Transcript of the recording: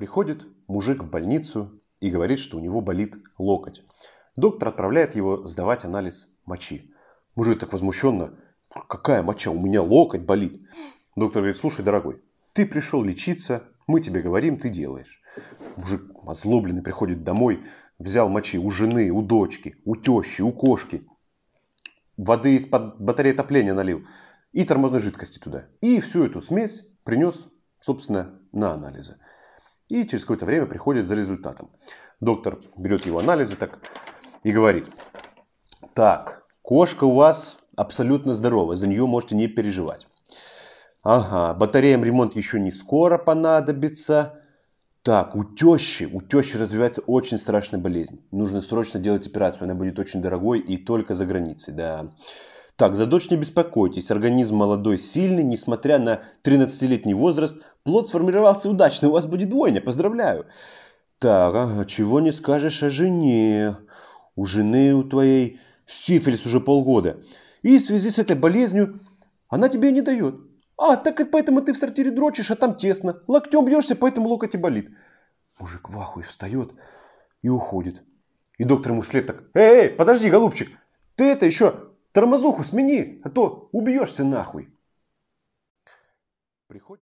Приходит мужик в больницу и говорит, что у него болит локоть. Доктор отправляет его сдавать анализ мочи. Мужик так возмущенно, какая моча, у меня локоть болит. Доктор говорит, слушай, дорогой, ты пришел лечиться, мы тебе говорим, ты делаешь. Мужик озлобленный приходит домой, взял мочи у жены, у дочки, у тещи, у кошки. Воды из-под батареи отопления налил и тормозной жидкости туда. И всю эту смесь принес, собственно, на анализы и через какое-то время приходит за результатом. Доктор берет его анализы так и говорит, так, кошка у вас абсолютно здоровая, за нее можете не переживать. Ага, батареям ремонт еще не скоро понадобится. Так, у тещи, у тещи развивается очень страшная болезнь. Нужно срочно делать операцию, она будет очень дорогой и только за границей, да. Так, за дочь не беспокойтесь, организм молодой, сильный, несмотря на 13-летний возраст, плод сформировался удачно, у вас будет двойня, поздравляю. Так, ага, чего не скажешь о жене? У жены у твоей сифилис уже полгода. И в связи с этой болезнью она тебе не дает. А, так и поэтому ты в сортире дрочишь, а там тесно. Локтем бьешься, поэтому локоть и болит. Мужик в ахуе встает и уходит. И доктор ему вслед так, эй, эй, подожди, голубчик, ты это еще Тормозуху смени, а то убьешься нахуй. Приходь.